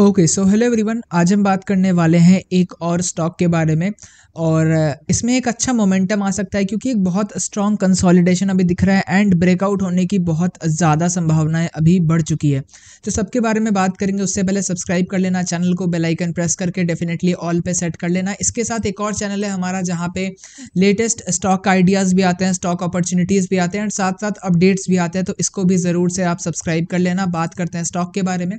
okay so hello everyone आज हम बात करने वाले हैं एक और स्टॉक के बारे में और uh, इसमें एक अच्छा मोमेंटम आ सकता है क्योंकि एक बहुत स्ट्रॉन्ग कंसोलिडेशन अभी दिख रहा है एंड ब्रेकआउट होने की बहुत ज़्यादा संभावनाएं अभी बढ़ चुकी है तो सबके बारे में बात करेंगे उससे पहले सब्सक्राइब कर लेना चैनल को बेलाइकन प्रेस करके डेफिनेटली ऑल पे सेट कर लेना इसके साथ एक और चैनल है हमारा जहाँ पे लेटेस्ट स्टॉक आइडियाज़ भी आते हैं स्टॉक अपॉर्चुनिटीज़ भी आते हैं एंड साथ साथ अपडेट्स भी आते हैं तो इसको भी ज़रूर से आप सब्सक्राइब कर लेना बात करते हैं स्टॉक के बारे में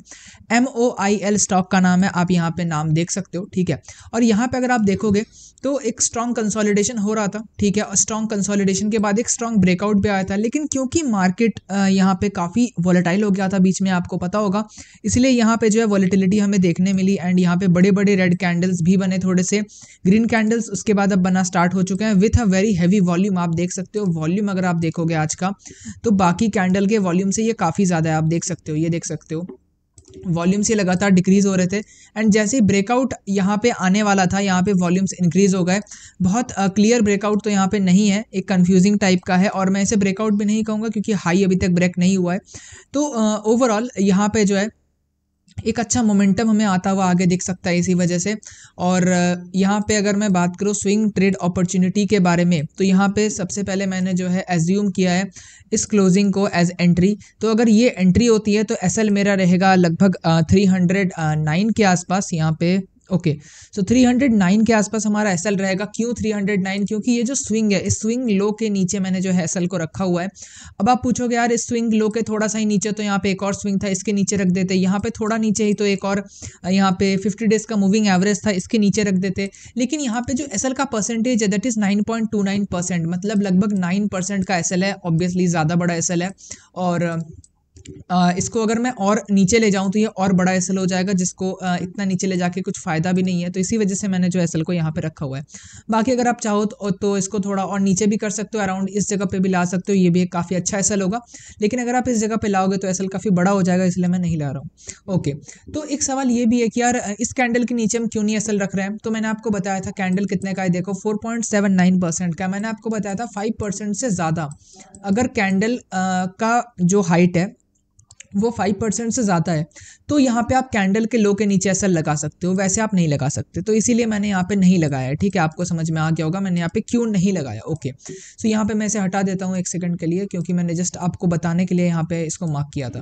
एम आई एल स्टॉक का नाम है आप यहाँ पे नाम देख सकते हो ठीक है और यहाँ पे अगर आप देखोगे तो एक स्ट्रॉन्ग कंसोलिडेशन हो रहा था ठीक है स्ट्रॉन्ग कंसोलिडेशन के बाद एक स्ट्रॉन्ग ब्रेकआउट भी आया था लेकिन क्योंकि मार्केट यहाँ पे काफ़ी वॉलेटाइल हो गया था बीच में आपको पता होगा इसलिए यहाँ पे जो है वॉलेटिलिटी हमें देखने मिली एंड यहाँ पे बड़े बड़े रेड कैंडल्स भी बने थोड़े से ग्रीन कैंडल्स उसके बाद अब बना स्टार्ट हो चुके हैं with a very heavy volume आप देख सकते हो वॉल्यूम अगर आप देखोगे आज का तो बाकी कैंडल के वॉल्यूम से ये काफ़ी ज़्यादा है आप देख सकते हो ये देख सकते हो वॉल्यूम्स ये लगातार डिक्रीज़ हो रहे थे एंड जैसे ही ब्रेकआउट यहाँ पे आने वाला था यहाँ पे वॉल्यूम्स इंक्रीज़ हो गए बहुत क्लियर ब्रेकआउट तो यहाँ पे नहीं है एक कंफ्यूजिंग टाइप का है और मैं इसे ब्रेकआउट भी नहीं कहूँगा क्योंकि हाई अभी तक ब्रेक नहीं हुआ है तो ओवरऑल uh, यहाँ पे जो है एक अच्छा मोमेंटम हमें आता हुआ आगे दिख सकता है इसी वजह से और यहाँ पे अगर मैं बात करूँ स्विंग ट्रेड अपॉर्चुनिटी के बारे में तो यहाँ पे सबसे पहले मैंने जो है एज्यूम किया है इस क्लोजिंग को एज एंट्री तो अगर ये एंट्री होती है तो एस मेरा रहेगा लगभग थ्री हंड्रेड नाइन के आसपास यहाँ पे ओके सो 309 के आसपास हमारा एसएल रहेगा क्यों 309 क्योंकि ये जो स्विंग है इस स्विंग लो के नीचे मैंने जो है एसएल को रखा हुआ है अब आप पूछोगे यार इस स्विंग लो के थोड़ा सा ही नीचे तो यहाँ पे एक और स्विंग था इसके नीचे रख देते यहाँ पे थोड़ा नीचे ही तो एक और यहाँ पे फिफ्टी डेज का मूविंग एवरेज था इसके नीचे रख देते लेकिन यहाँ पे जो एस का परसेंटेज है दैट इज़ नाइन मतलब लगभग नाइन का एस है ऑब्वियसली ज़्यादा बड़ा एस है और इसको अगर मैं और नीचे ले जाऊँ तो ये और बड़ा एस हो जाएगा जिसको इतना नीचे ले जाके कुछ फ़ायदा भी नहीं है तो इसी वजह से मैंने जो एस को यहाँ पर रखा हुआ है बाकी अगर आप चाहो तो, तो इसको थोड़ा और नीचे भी कर सकते हो अराउंड इस जगह पर भी ला सकते हो ये भी एक काफ़ी अच्छा एस होगा लेकिन अगर आप इस जगह पर लाओगे तो एस काफ़ी बड़ा हो जाएगा इसलिए मैं नहीं ला रहा हूँ ओके तो एक सवाल ये भी है कि यार इस कैंडल के नीचे हम क्यों नहीं एस रख रहे हैं तो मैंने आपको बताया था कैंडल कितने का है देखो फोर का मैंने आपको बताया था फाइव से ज़्यादा अगर कैंडल का जो हाइट है वो फाइव परसेंट से ज़्यादा है तो यहाँ पे आप कैंडल के लो के नीचे ऐसा लगा सकते हो वैसे आप नहीं लगा सकते तो इसीलिए मैंने यहाँ पे नहीं लगाया है ठीक है आपको समझ में आ गया होगा मैंने यहाँ पे क्यों नहीं लगाया ओके सो यहाँ पे मैं इसे हटा देता हूँ एक सेकंड के लिए क्योंकि मैंने जस्ट आपको बताने के लिए यहाँ पे इसको मार्क किया था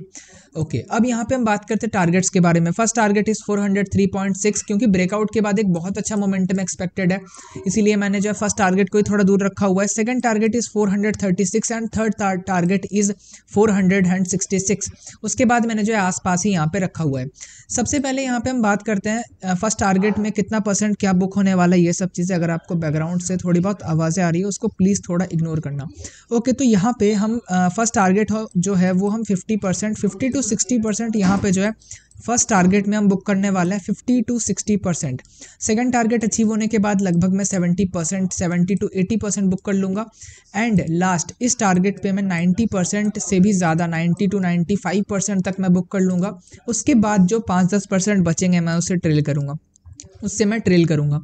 ओके अब यहाँ पे हम बात करते हैं टारगेट्स के बारे में first target is four hundred three point six क्योंकि ब्रेकआउट के बाद एक बहुत अच्छा मोमेंटम एक्सपेक्टेड है इसीलिए मैंने जो है फर्स्ट टारगेट को ही थोड़ा दूर रखा हुआ है second target is four hundred thirty six and third target is four hundred and sixty six उसके बाद मैंने जो है आसपास ही यहाँ पे रखा हुआ है सबसे पहले यहाँ पे हम बात करते हैं फर्स्ट टारगेट में कितना परसेंट क्या बुक होने वाला है ये सब चीज़ें अगर आपको बैकग्राउंड से थोड़ी बहुत आवाज़ें आ रही है उसको प्लीज़ थोड़ा इग्नोर करना ओके तो यहाँ पे हम फर्स्ट टारगेट जो है वो हम fifty percent fifty to sixty percent यहाँ पर जो है फर्स्ट टारगेट में हम बुक करने वाले हैं fifty to sixty percent second target achieve होने के बाद लगभग मैं seventy percent seventy to eighty percent book कर लूँगा एंड लास्ट इस टारगेट पे मैं नाइन्टी परसेंट से भी ज़्यादा ninety to ninety five percent तक मैं बुक कर लूँगा उसके बाद जो पाँच दस परसेंट बचेंगे मैं उसे ट्रेल करूँगा उससे मैं ट्रेल करूँगा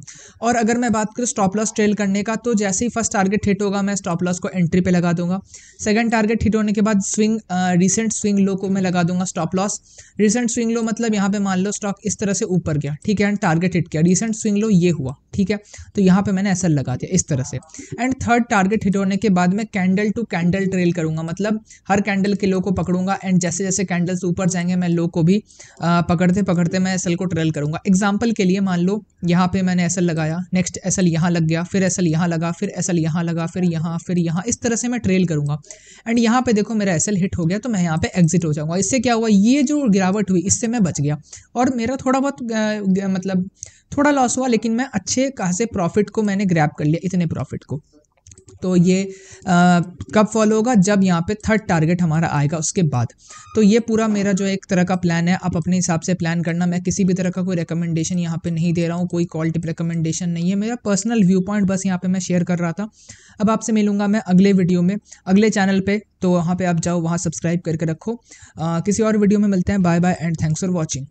और अगर मैं बात करूँ स्टॉप लॉस ट्रेल करने का तो जैसे ही फर्स्ट टारगेट हिट होगा मैं स्टॉप लॉस को एंट्री पे लगा दूंगा सेकंड टारगेट हिट होने के बाद स्विंग रिसेंट स्विंग लो को मैं लगा दूंगा stop loss recent swing low मतलब यहाँ पे मान लो स्टॉक इस तरह से ऊपर गया ठीक है एंड टारगेट हिट किया रिसेंट स्विंग लो ये हुआ ठीक है तो यहाँ पर मैंने ऐसा लगा दिया इस तरह से एंड थर्ड टारगेट हिट होने के बाद मैं कैंडल टू कैंडल ट्रेल करूँगा मतलब हर कैंडल के लो को पकड़ूंगा एंड जैसे जैसे कैंडल्स ऊपर जाएंगे मैं लो को भी पकड़ते पकड़ते मैं सेल को ट्रेल करूँगा एग्जाम्पल के लिए मान लो लो यहाँ पे मैंने एसल लगाया नेक्स्ट एसल यहाँ लग गया फिर एसल यहाँ लगा फिर एसल यहाँ लगा फिर यहाँ फिर यहाँ इस तरह से मैं ट्रेल करूँगा एंड यहाँ पे देखो मेरा एसल हिट हो गया तो मैं यहाँ पे एग्जिट हो जाऊँगा इससे क्या हुआ ये जो गिरावट हुई इससे मैं बच गया और मेरा थोड़ा बहुत मतलब थोड़ा लॉस हुआ लेकिन मैं अच्छे खासे प्रॉफिट को मैंने ग्रैप कर लिया इतने प्रॉफिट को तो ये आ, कब फॉलो होगा जब यहाँ पे थर्ड टारगेट हमारा आएगा उसके बाद तो ये पूरा मेरा जो एक तरह का प्लान है आप अपने हिसाब से प्लान करना मैं किसी भी तरह का कोई रिकमेंडेशन यहाँ पे नहीं दे रहा हूँ कोई कॉल टिप रिकमेंडेशन नहीं है मेरा पर्सनल व्यू पॉइंट बस यहाँ पे मैं शेयर कर रहा था अब आपसे मिलूंगा मैं अगले वीडियो में अगले चैनल पर तो वहाँ पर आप जाओ वहाँ सब्सक्राइब करके रखो आ, किसी और वीडियो में मिलते हैं bye bye and thanks for watching